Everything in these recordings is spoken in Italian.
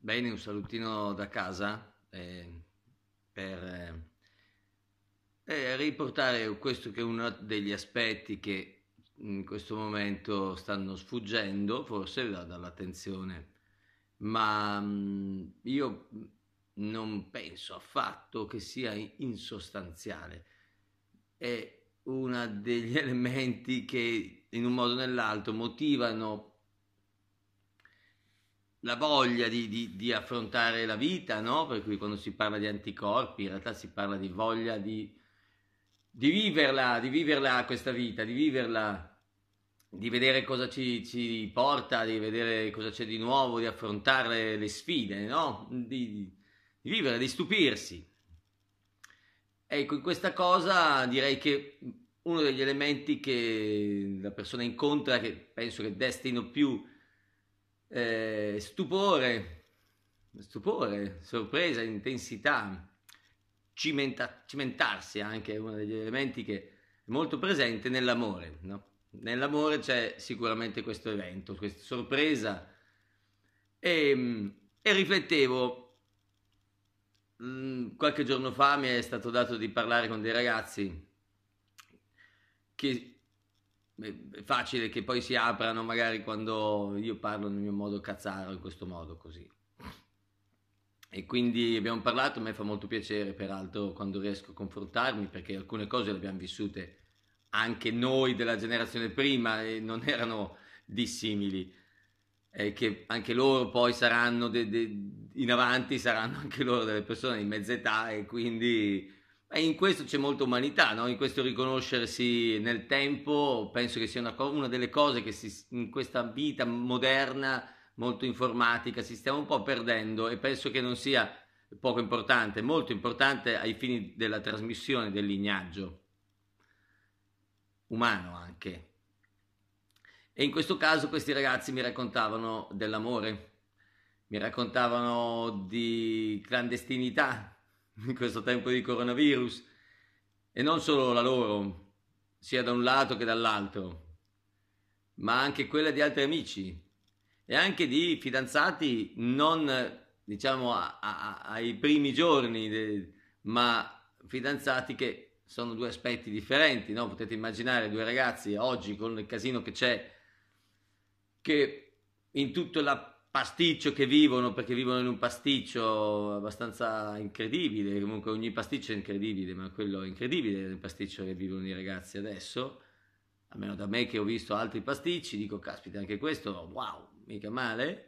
Bene, un salutino da casa eh, per eh, eh, riportare questo che è uno degli aspetti che in questo momento stanno sfuggendo forse dall'attenzione, ma mh, mm, io non penso affatto che sia insostanziale. È uno degli elementi che in un modo o nell'altro motivano la voglia di, di, di, affrontare la vita, no? Per cui quando si parla di anticorpi, in realtà si parla di voglia di, di viverla, di viverla questa vita, di viverla, di vedere cosa ci, ci, porta, di vedere cosa c'è di nuovo, di affrontare le sfide, no? Di, di vivere, di stupirsi. Ecco, in questa cosa direi che uno degli elementi che la persona incontra, che penso che destino più eh, stupore, stupore, sorpresa, intensità, cimenta- cimentarsi anche è uno degli elementi che è molto presente nell'amore. No? Nell'amore c'è sicuramente questo evento, questa sorpresa. E, ehm, e riflettevo, mm, qualche giorno fa mi è stato dato di parlare con dei ragazzi che è facile che poi si aprano magari quando io parlo nel mio modo cazzaro in questo modo così e quindi abbiamo parlato, a me fa molto piacere peraltro quando riesco a confrontarmi perché alcune cose le abbiamo vissute anche noi della generazione prima e non erano dissimili e che anche loro poi saranno de, de, in avanti saranno anche loro delle persone di mezza età e quindi e in questo c'è molta umanità, no? in questo riconoscersi nel tempo, penso che sia una, una delle cose che si, in questa vita moderna, molto informatica, si stiamo un po' perdendo e penso che non sia poco importante, molto importante ai fini della trasmissione del lignaggio umano anche. E in questo caso questi ragazzi mi raccontavano dell'amore, mi raccontavano di clandestinità, in questo tempo di coronavirus e non solo la loro, sia da un lato che dall'altro, ma anche quella di altri amici e anche di fidanzati non diciamo a, a, ai primi giorni, de, ma fidanzati che sono due aspetti differenti, no? potete immaginare due ragazzi oggi con il casino che c'è, che in tutta la pasticcio che vivono perché vivono in un pasticcio abbastanza incredibile, comunque ogni pasticcio è incredibile, ma quello è incredibile il pasticcio che vivono i ragazzi adesso, almeno da me che ho visto altri pasticci, dico caspita anche questo, wow, mica male,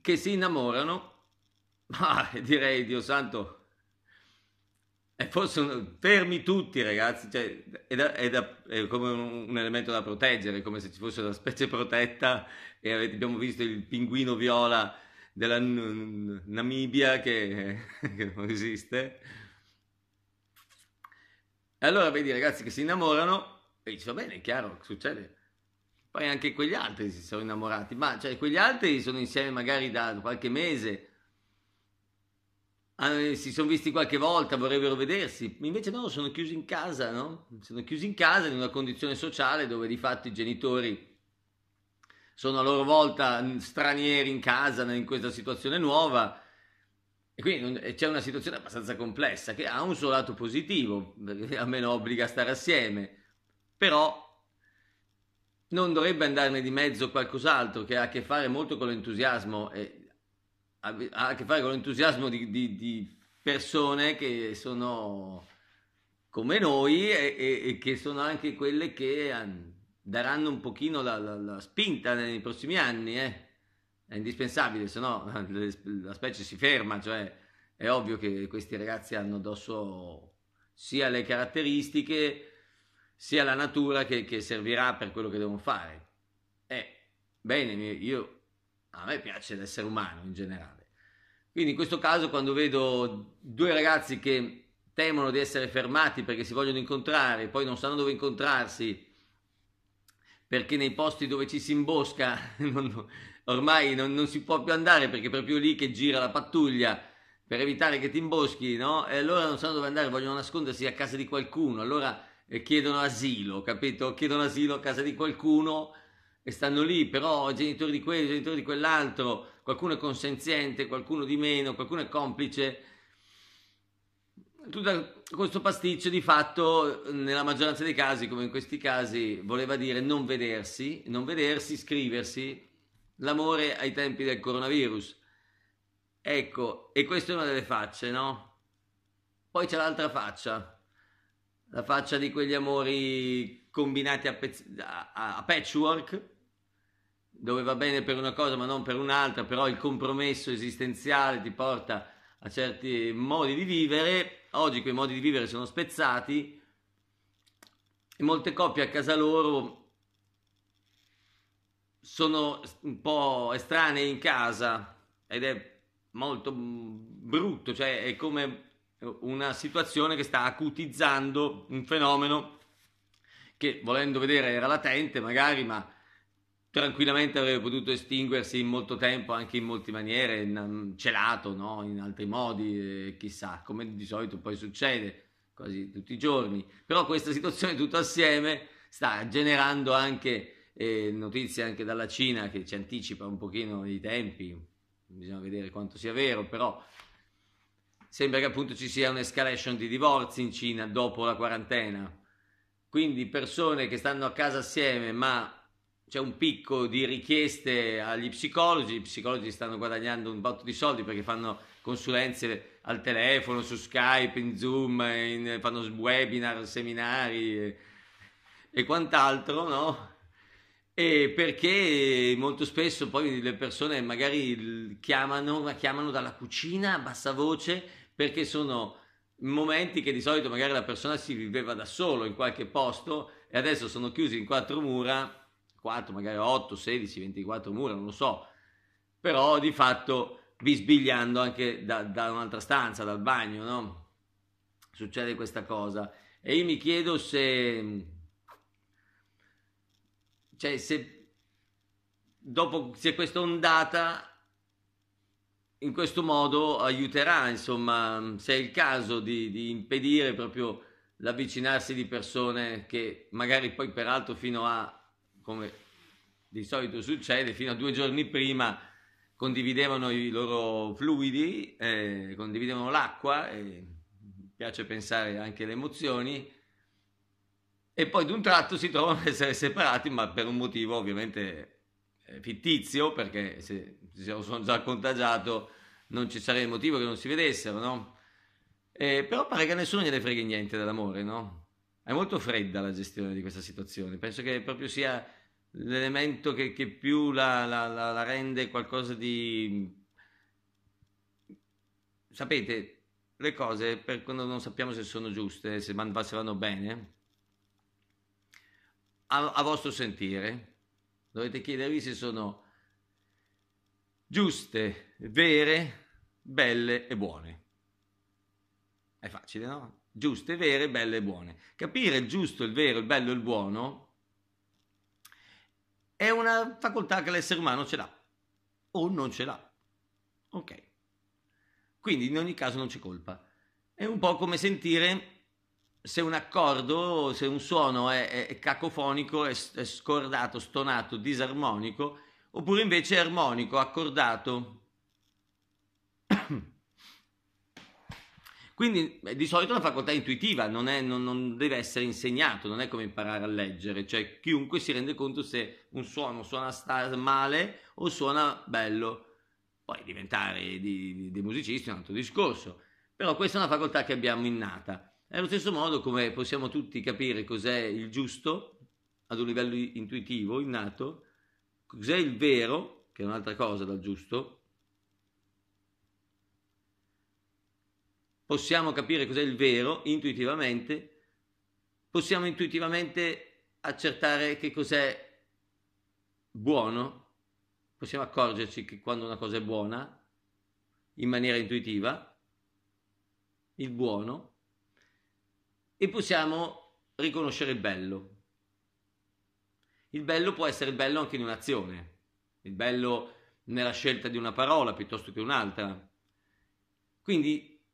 che si innamorano, ma direi Dio santo e possono, fermi tutti ragazzi, cioè, è, da, è, da, è, come un, un, elemento da proteggere, come se ci fosse una specie protetta e avete, abbiamo visto il pinguino viola della n- Namibia che, che non esiste. E allora vedi i ragazzi che si innamorano e dice va bene, è chiaro, succede. Poi anche quegli altri si sono innamorati, ma cioè quegli altri sono insieme magari da qualche mese, Ah, eh, si sono visti qualche volta, vorrebbero vedersi, invece no, sono chiusi in casa, no? Sono chiusi in casa in una condizione sociale dove di fatto i genitori sono a loro volta stranieri in casa, in questa situazione nuova, e quindi eh, c'è una situazione abbastanza complessa che ha un suo lato positivo, perché almeno obbliga a stare assieme, però non dovrebbe andarne di mezzo qualcos'altro che ha a che fare molto con l'entusiasmo e ha, a che fare con l'entusiasmo di, di, di persone che sono come noi e, e, e, che sono anche quelle che daranno un pochino la, la, la spinta nei prossimi anni. Eh. È indispensabile, se no la specie si ferma, cioè è ovvio che questi ragazzi hanno addosso sia le caratteristiche sia la natura che, che servirà per quello che devono fare. Eh, bene, io a me piace l'essere umano in generale. Quindi in questo caso quando vedo due ragazzi che temono di essere fermati perché si vogliono incontrare, poi non sanno dove incontrarsi, perché nei posti dove ci si imbosca non, ormai non, non, si può più andare perché è proprio lì che gira la pattuglia per evitare che ti imboschi, no? E allora non sanno dove andare, vogliono nascondersi a casa di qualcuno, allora eh, chiedono asilo, capito? Chiedono asilo a casa di qualcuno e stanno lì, però genitori di quello, genitori di quell'altro, qualcuno è consenziente, qualcuno di meno, qualcuno è complice. Tutto questo pasticcio di fatto nella maggioranza dei casi, come in questi casi, voleva dire non vedersi, non vedersi, scriversi, l'amore ai tempi del coronavirus. Ecco, e questa è una delle facce, no? Poi c'è l'altra faccia, la faccia di quegli amori combinati a, pezz- a, a patchwork, dove va bene per una cosa ma non per un'altra, però il compromesso esistenziale ti porta a certi modi di vivere, oggi quei modi di vivere sono spezzati e molte coppie a casa loro sono un po' estranee in casa ed è molto brutto, cioè è come una situazione che sta acutizzando un fenomeno che volendo vedere era latente magari, ma tranquillamente avrebbe potuto estinguersi in molto tempo anche in molte maniere, in mm, celato, no? in altri modi, eh, chissà, come di solito poi succede quasi tutti i giorni. Però questa situazione tutto assieme sta generando anche eh, notizie anche dalla Cina che ci anticipa un pochino i tempi, bisogna vedere quanto sia vero, però sembra che appunto ci sia un'escalation di divorzi in Cina dopo la quarantena quindi persone che stanno a casa assieme ma c'è un picco di richieste agli psicologi, i psicologi stanno guadagnando un botto di soldi perché fanno consulenze al telefono, su Skype, in Zoom, in, fanno webinar, seminari e, e quant'altro, no? E perché molto spesso poi le persone magari chiamano, chiamano dalla cucina a bassa voce perché sono momenti che di solito magari la persona si viveva da solo in qualche posto e adesso sono chiusi in quattro mura, 4 magari 8, 16, 24 mura, non lo so, però di fatto bisbigliando anche da, da un'altra stanza, dal bagno, no? Succede questa cosa e io mi chiedo se, cioè se dopo, se questa ondata in questo modo aiuterà, insomma, se è il caso di, di impedire proprio l'avvicinarsi di persone che magari poi peraltro fino a, come di solito succede, fino a due giorni prima condividevano i loro fluidi, eh, condividevano l'acqua, eh, piace pensare anche alle emozioni, e poi d'un tratto si trovano a essere separati, ma per un motivo ovviamente eh, fittizio, perché se sono già contagiato non ci sarebbe motivo che non si vedessero, no? Eh, però pare che a nessuno gliene freghi niente dell'amore, no? È molto fredda la gestione di questa situazione, penso che proprio sia l'elemento che, che più la, la, la, la rende qualcosa di... Sapete, le cose per quando non sappiamo se sono giuste, se vanno bene, a, a vostro sentire, Dovete chiedervi se sono giuste, vere, belle e buone. È facile, no? Giuste, vere, belle e buone. Capire il giusto, il vero, il bello e il buono è una facoltà che l'essere umano ce l'ha o non ce l'ha. Ok. Quindi in ogni caso non c'è colpa. È un po' come sentire se un accordo, se un suono è, è cacofonico, è, è, scordato, stonato, disarmonico, oppure invece è armonico, accordato. Quindi di solito è una facoltà intuitiva, non, è, non, non deve essere insegnato, non è come imparare a leggere, cioè chiunque si rende conto se un suono suona male o suona bello. Poi diventare dei di, di musicisti è un altro discorso, però questa è una facoltà che abbiamo innata. Allo stesso modo come possiamo tutti capire cos'è il giusto ad un livello intuitivo, innato, cos'è il vero, che è un'altra cosa dal giusto, possiamo capire cos'è il vero intuitivamente, possiamo intuitivamente accertare che cos'è buono, possiamo accorgerci che quando una cosa è buona, in maniera intuitiva, il buono, e possiamo riconoscere il bello. Il bello può essere bello anche in un'azione, il bello nella scelta di una parola piuttosto che un'altra. Quindi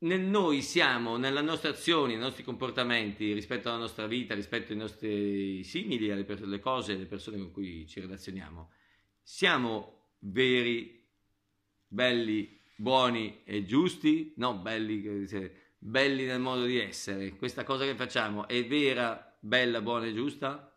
nel noi siamo, nelle nostre azioni, nei nostri comportamenti, rispetto alla nostra vita, rispetto ai nostri simili, alle pers- cose, alle persone con cui ci relazioniamo, siamo veri, belli, buoni e giusti? No, belli, eh, belli nel modo di essere. Questa cosa che facciamo è vera, bella, buona e giusta?